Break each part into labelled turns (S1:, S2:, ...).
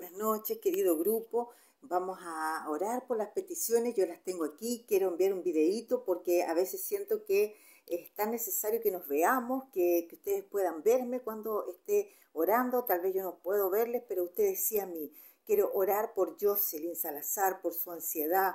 S1: buenas noches, querido grupo. Vamos a orar por las peticiones, yo las tengo aquí, quiero enviar un videíto porque a veces siento que es tan necesario que nos veamos, que, ustedes puedan verme cuando esté orando, tal vez yo no puedo verles, pero ustedes sí a mí. Quiero orar por Jocelyn Salazar, por su ansiedad,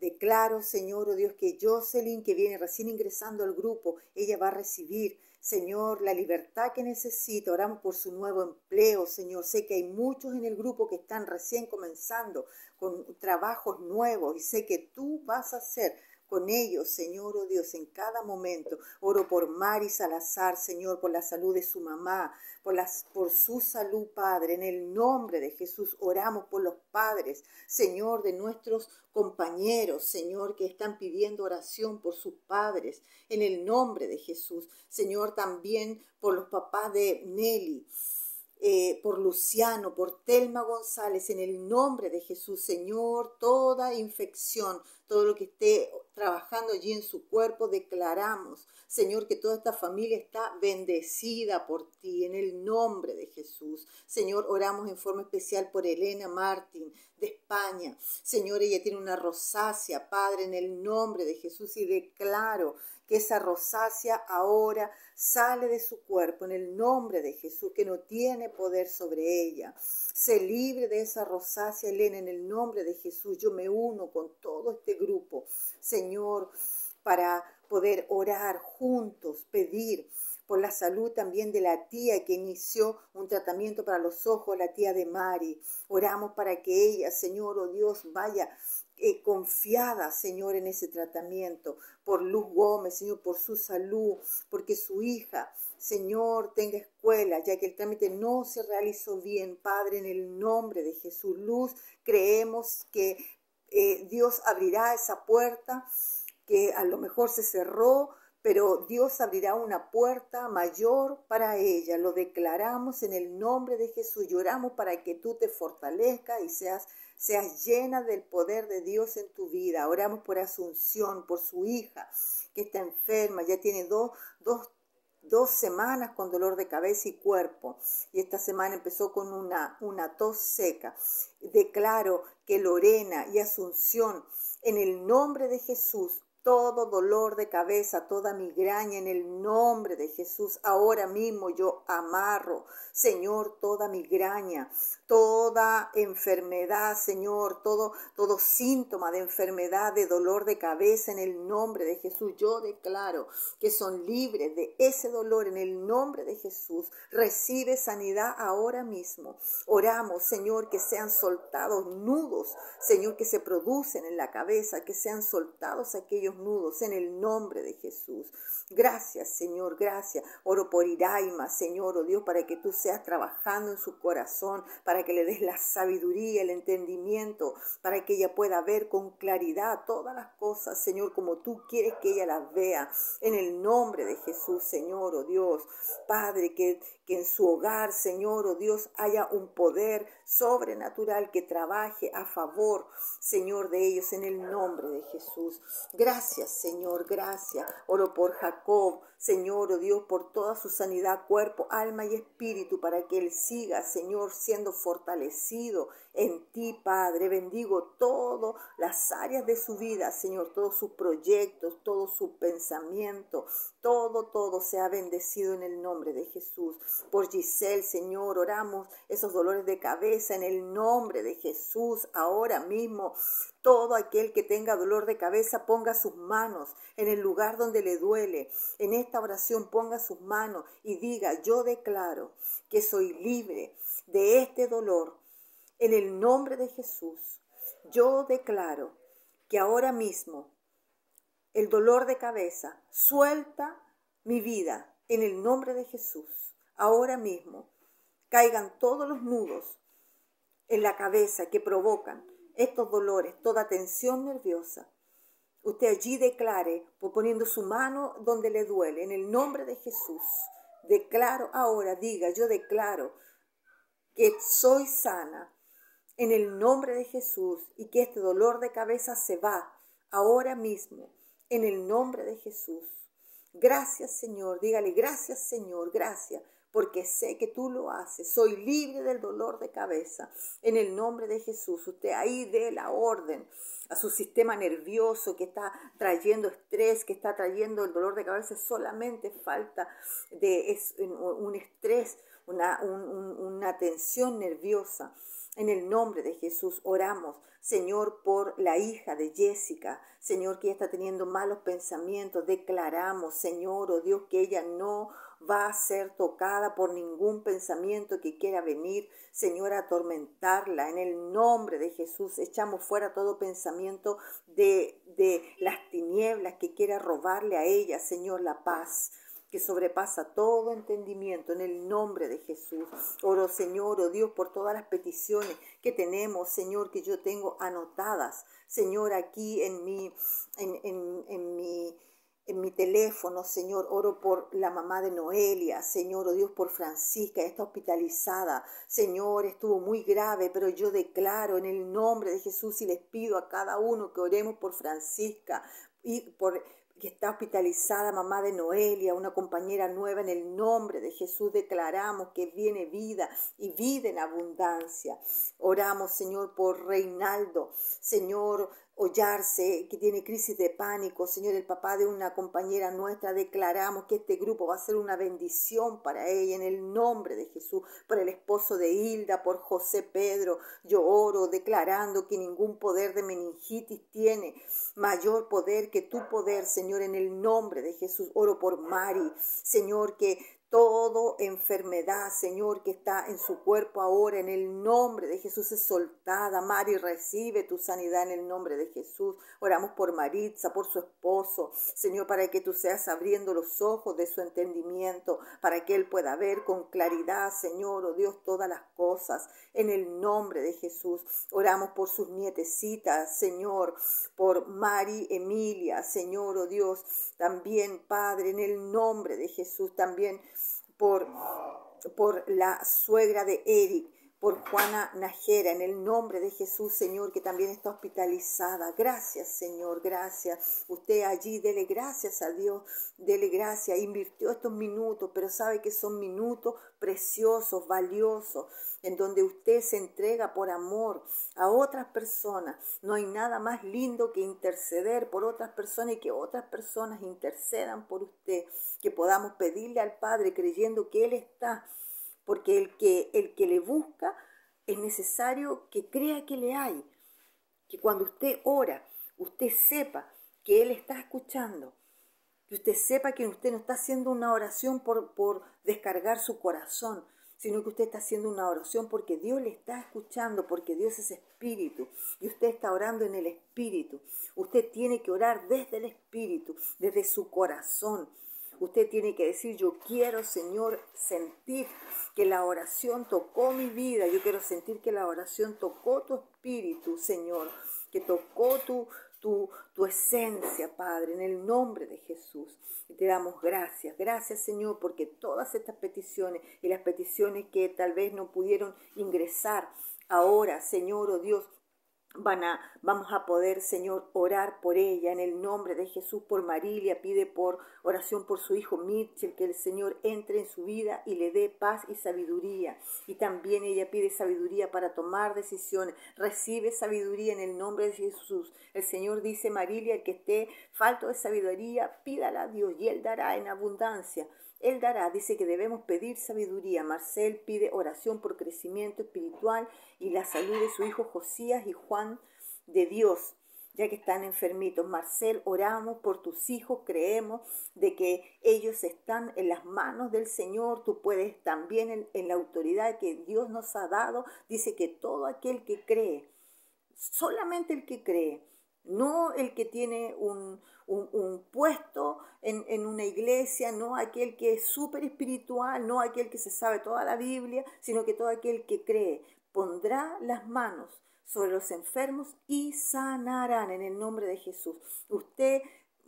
S1: Declaro, Señor, o oh Dios, que Jocelyn, que viene recién ingresando al grupo, ella va a recibir Señor, la libertad que necesito, Oramos por su nuevo empleo, Señor. Sé que hay muchos en el grupo que están recién comenzando con trabajos nuevos y sé que tú vas a hacer con ellos, Señor, oh Dios, en cada momento. Oro por Mari Salazar, Señor, por la salud de su mamá, por, las, por su salud, Padre. En el nombre de Jesús oramos por los padres, Señor, de nuestros compañeros, Señor, que están pidiendo oración por sus padres. En el nombre de Jesús, Señor, también por los papás de Nelly. Eh, por Luciano, por Telma González, en el nombre de Jesús, Señor, toda infección, todo lo que esté trabajando allí en su cuerpo, declaramos, Señor, que toda esta familia está bendecida por ti, en el nombre de Jesús. Señor, oramos en forma especial por Elena Martín de España. Señor, ella tiene una rosácea, Padre, en el nombre de Jesús y declaro que esa rosácea ahora sale de su cuerpo en el nombre de Jesús, que no tiene poder sobre ella. Se libre de esa rosácea, Elena, en el nombre de Jesús. Yo me uno con todo este grupo, Señor, para poder orar juntos, pedir por la salud también de la tía que inició un tratamiento para los ojos, la tía de Mari. Oramos para que ella, Señor, o oh Dios, vaya eh, confiada, Señor, en ese tratamiento, por Luz Gómez, Señor, por su salud, porque su hija, Señor, tenga escuela, ya que el trámite no se realizó bien, Padre, en el nombre de Jesús. Luz, creemos que eh, Dios abrirá esa puerta que a lo mejor se cerró, pero Dios abrirá una puerta mayor para ella. Lo declaramos en el nombre de Jesús. Lloramos para que tú te fortalezcas y seas seas llena del poder de Dios en tu vida. Oramos por Asunción, por su hija que está enferma, ya tiene dos, semanas con dolor de cabeza y cuerpo. Y esta semana empezó con una, una tos seca. Declaro que Lorena y Asunción, en el nombre de Jesús, todo dolor de cabeza, toda migraña en el nombre de Jesús. Ahora mismo yo amarro, Señor, toda migraña, toda enfermedad, Señor, todo, todo síntoma de enfermedad, de dolor de cabeza en el nombre de Jesús. Yo declaro que son libres de ese dolor en el nombre de Jesús. Recibe sanidad ahora mismo. Oramos, Señor, que sean soltados nudos, Señor, que se producen en la cabeza, que sean soltados aquellos nudos en el nombre de Jesús. Gracias, Señor, gracias. Oro por Iraima, Señor, oh Dios, para que tú seas trabajando en su corazón, para que le des la sabiduría, el entendimiento, para que ella pueda ver con claridad todas las cosas, Señor, como tú quieres que ella las vea. En el nombre de Jesús, Señor, oh Dios. Padre, que, que en su hogar, Señor, oh Dios, haya un poder sobrenatural que trabaje a favor, Señor, de ellos, en el nombre de Jesús. Gracias. Gracias, Señor, gracias. Oro por Jacob, Señor, oh Dios, por toda su sanidad, cuerpo, alma y espíritu, para que Él siga, Señor, siendo fortalecido en ti, Padre. Bendigo todas las áreas de su vida, Señor, todos sus proyectos, todo su pensamiento, todo, todo sea bendecido en el nombre de Jesús. Por Giselle, Señor, oramos esos dolores de cabeza en el nombre de Jesús ahora mismo. Todo aquel que tenga dolor de cabeza, ponga sus manos en el lugar donde le duele, en esta oración ponga sus manos y diga, yo declaro que soy libre de este dolor en el nombre de Jesús. Yo declaro que ahora mismo el dolor de cabeza suelta mi vida en el nombre de Jesús. Ahora mismo caigan todos los nudos en la cabeza que provocan estos dolores, toda tensión nerviosa. Usted allí declare, pues, poniendo su mano donde le duele, en el nombre de Jesús. Declaro ahora, diga, yo declaro que soy sana en el nombre de Jesús y que este dolor de cabeza se va ahora mismo en el nombre de Jesús. Gracias Señor, dígale, gracias Señor, gracias porque sé que tú lo haces. Soy libre del dolor de cabeza. En el nombre de Jesús, usted ahí dé la orden a su sistema nervioso que está trayendo estrés, que está trayendo el dolor de cabeza. Solamente falta de un estrés, una, una tensión nerviosa. En el nombre de Jesús oramos, Señor, por la hija de Jessica, Señor, que ella está teniendo malos pensamientos. Declaramos, Señor, oh Dios, que ella no va a ser tocada por ningún pensamiento que quiera venir, Señor, a atormentarla. En el nombre de Jesús echamos fuera todo pensamiento de, de las tinieblas que quiera robarle a ella, Señor, la paz que sobrepasa todo entendimiento en el nombre de Jesús. Oro Señor, oh Dios, por todas las peticiones que tenemos, Señor, que yo tengo anotadas, Señor, aquí en mi, en mi en mi teléfono, Señor, oro por la mamá de Noelia, Señor, oh Dios, por Francisca, está hospitalizada, Señor, estuvo muy grave, pero yo declaro en el nombre de Jesús y les pido a cada uno que oremos por Francisca y por que está hospitalizada, mamá de Noelia, una compañera nueva, en el nombre de Jesús declaramos que viene vida y vida en abundancia. Oramos, Señor, por Reinaldo, Señor, Ollarse, que tiene crisis de pánico. Señor, el papá de una compañera nuestra, declaramos que este grupo va a ser una bendición para ella en el nombre de Jesús, por el esposo de Hilda, por José Pedro. Yo oro declarando que ningún poder de meningitis tiene mayor poder que tu poder, Señor, en el nombre de Jesús. Oro por Mari, Señor, que todo enfermedad, Señor, que está en su cuerpo ahora, en el nombre de Jesús, es soltada. Mari, recibe tu sanidad en el nombre de Jesús. Oramos por Maritza, por su esposo, Señor, para que tú seas abriendo los ojos de su entendimiento, para que él pueda ver con claridad, Señor, oh Dios, todas las cosas, en el nombre de Jesús. Oramos por sus nietecitas, Señor, por Mari Emilia, Señor, oh Dios, también, Padre, en el nombre de Jesús, también por, por la suegra de Eric por Juana Najera, en el nombre de Jesús, Señor, que también está hospitalizada. Gracias, Señor, gracias. Usted allí, dele gracias a Dios, dele gracias. Invirtió estos minutos, pero sabe que son minutos preciosos, valiosos, en donde usted se entrega por amor a otras personas. No hay nada más lindo que interceder por otras personas y que otras personas intercedan por usted, que podamos pedirle al Padre creyendo que Él está porque el que, el que le busca es necesario que crea que le hay, que cuando usted ora, usted sepa que Él está escuchando, que usted sepa que usted no está haciendo una oración por, por descargar su corazón, sino que usted está haciendo una oración porque Dios le está escuchando, porque Dios es espíritu y usted está orando en el espíritu. Usted tiene que orar desde el espíritu, desde su corazón Usted tiene que decir, yo quiero, Señor, sentir que la oración tocó mi vida. Yo quiero sentir que la oración tocó tu espíritu, Señor, que tocó tu, tu, esencia, Padre, en el nombre de Jesús. te damos gracias, gracias Señor, porque todas estas peticiones y las peticiones que tal vez no pudieron ingresar ahora, Señor o oh Dios, vamos a poder, Señor, orar por ella en el nombre de Jesús, por Marilia, pide por oración por su hijo Mitchell, que el Señor entre en su vida y le dé paz y sabiduría. Y también ella pide sabiduría para tomar decisiones, recibe sabiduría en el nombre de Jesús. El Señor dice, Marilia, el que esté falto de sabiduría, pídala a Dios y Él dará en abundancia. Él dará, dice que debemos pedir sabiduría. Marcel pide oración por crecimiento espiritual y la salud de su hijo Josías y Juan de Dios, ya que están enfermitos. Marcel, oramos por tus hijos, creemos de que ellos están en las manos del Señor, tú puedes también en, en la autoridad que Dios nos ha dado. Dice que todo aquel que cree, solamente el que cree, no el que tiene un, un, puesto en, en, una iglesia, no aquel que es súper espiritual, no aquel que se sabe toda la Biblia, sino que todo aquel que cree pondrá las manos sobre los enfermos y sanarán en el nombre de Jesús. Usted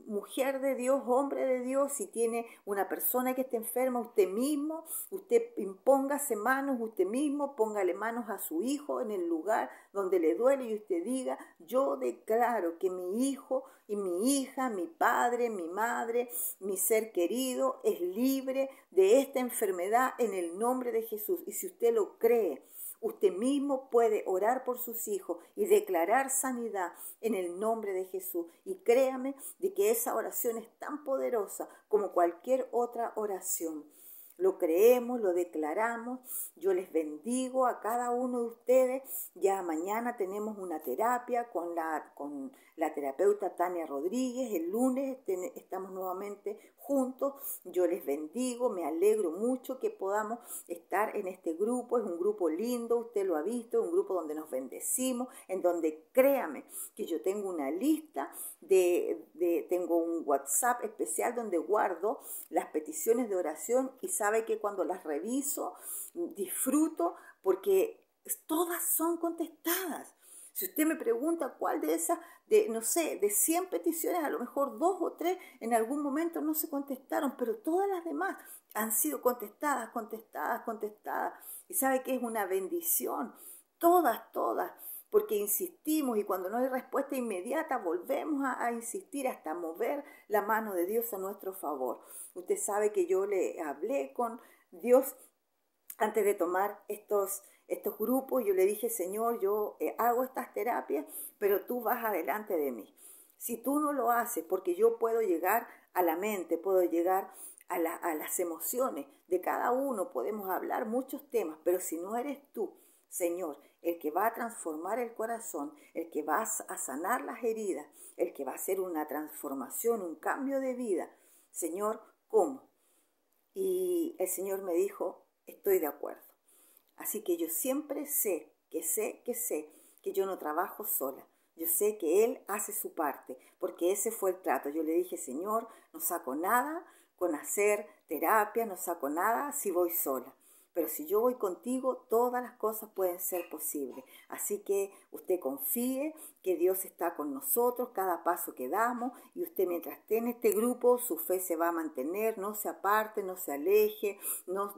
S1: mujer de Dios, hombre de Dios, si tiene una persona que está enferma, usted mismo, usted impóngase manos, usted mismo, póngale manos a su hijo en el lugar donde le duele y usted diga, yo declaro que mi hijo y mi hija, mi padre, mi madre, mi ser querido es libre de esta enfermedad en el nombre de Jesús. Y si usted lo cree, Usted mismo puede orar por sus hijos y declarar sanidad en el nombre de Jesús. Y créame de que esa oración es tan poderosa como cualquier otra oración. Lo creemos, lo declaramos. Yo les bendigo a cada uno de ustedes. Ya mañana tenemos una terapia con la, con la terapeuta Tania Rodríguez. El lunes estamos nuevamente juntos. Yo les bendigo, me alegro mucho que podamos estar en este grupo. Es un grupo lindo, usted lo ha visto, es un grupo donde nos bendecimos, en donde créame que yo tengo una lista de, tengo un WhatsApp especial donde guardo las peticiones de oración y sabe que cuando las reviso disfruto porque todas son contestadas. Si usted me pregunta cuál de esas, de, no sé, de 100 peticiones, a lo mejor dos o tres en algún momento no se contestaron, pero todas las demás han sido contestadas, contestadas, contestadas. Y sabe que es una bendición. Todas, todas porque insistimos y cuando no hay respuesta inmediata volvemos a, insistir hasta mover la mano de Dios a nuestro favor. Usted sabe que yo le hablé con Dios antes de tomar estos estos grupos, yo le dije, Señor, yo eh, hago estas terapias, pero tú vas adelante de mí. Si tú no lo haces, porque yo puedo llegar a la mente, puedo llegar a, a las emociones de cada uno, podemos hablar muchos temas, pero si no eres tú, Señor, el que va a transformar el corazón, el que va a sanar las heridas, el que va a hacer una transformación, un cambio de vida. Señor, ¿cómo? Y el Señor me dijo, estoy de acuerdo. Así que yo siempre sé, que sé, que sé, que yo no trabajo sola. Yo sé que Él hace su parte, porque ese fue el trato. Yo le dije, Señor, no saco nada con hacer terapia, no saco nada si voy sola pero si yo voy contigo, todas las cosas pueden ser posibles. Así que usted confíe que Dios está con nosotros cada paso que damos y usted mientras esté en este grupo, su fe se va a mantener, no se aparte, no se aleje, no,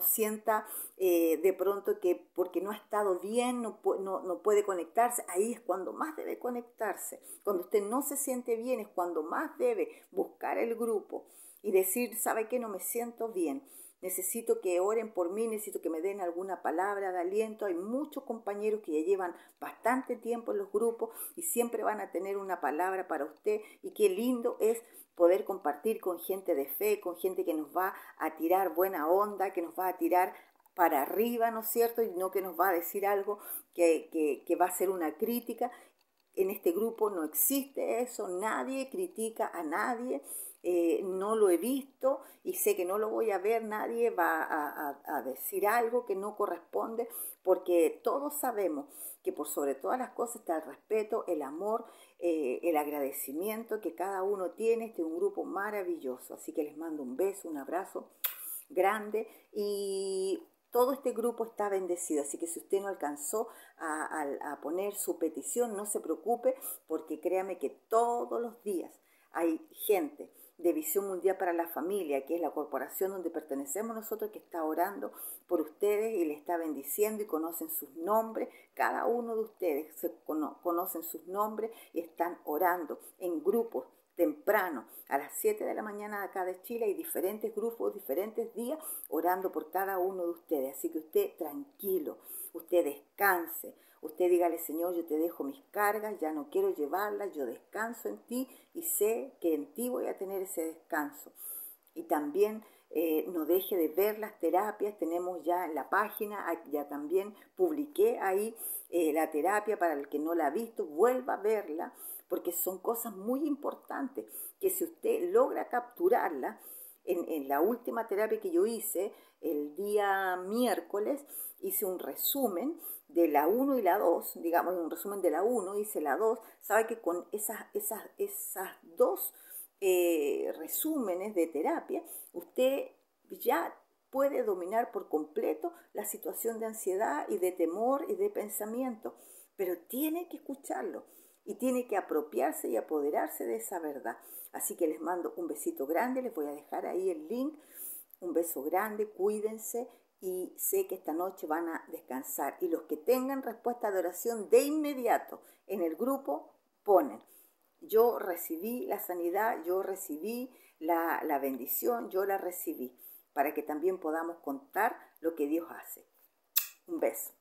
S1: sienta eh, de pronto que porque no ha estado bien, no, no puede conectarse. Ahí es cuando más debe conectarse. Cuando usted no se siente bien es cuando más debe buscar el grupo y decir, ¿sabe qué? No me siento bien necesito que oren por mí, necesito que me den alguna palabra de aliento. Hay muchos compañeros que ya llevan bastante tiempo en los grupos y siempre van a tener una palabra para usted y qué lindo es poder compartir con gente de fe, con gente que nos va a tirar buena onda, que nos va a tirar para arriba, ¿no es cierto? Y no que nos va a decir algo que, que va a ser una crítica. En este grupo no existe eso, nadie critica a nadie, eh, no lo he visto y sé que no lo voy a ver, nadie va a, decir algo que no corresponde, porque todos sabemos que por sobre todas las cosas está el respeto, el amor, eh, el agradecimiento que cada uno tiene, este es un grupo maravilloso, así que les mando un beso, un abrazo grande y todo este grupo está bendecido, así que si usted no alcanzó a, poner su petición, no se preocupe, porque créame que todos los días hay gente de Visión Mundial para la Familia, que es la corporación donde pertenecemos nosotros, que está orando por ustedes y les está bendiciendo y conocen sus nombres. Cada uno de ustedes se conocen sus nombres y están orando en grupos temprano, a las 7 de la mañana acá de Chile, hay diferentes grupos, diferentes días orando por cada uno de ustedes. Así que usted tranquilo, usted descanse, usted dígale, Señor, yo te dejo mis cargas, ya no quiero llevarlas, yo descanso en ti y sé que en ti voy a tener ese descanso. Y también eh, no deje de ver las terapias, tenemos ya en la página, ah, ya también publiqué ahí eh, la terapia para el que no la ha visto, vuelva a verla porque son cosas muy importantes que si usted logra capturarla, en, la última terapia que yo hice, el día miércoles, hice un resumen de la 1 y la 2, digamos, un resumen de la 1, hice la 2, sabe que con esas, dos eh, resúmenes de terapia, usted ya puede dominar por completo la situación de ansiedad y de temor y de pensamiento, pero tiene que escucharlo y tiene que apropiarse y apoderarse de esa verdad. Así que les mando un besito grande, les voy a dejar ahí el link. Un beso grande, cuídense y sé que esta noche van a descansar. Y los que tengan respuesta de oración de inmediato en el grupo, ponen. Yo recibí la sanidad, yo recibí la, la bendición, yo la recibí, para que también podamos contar lo que Dios hace. Un beso.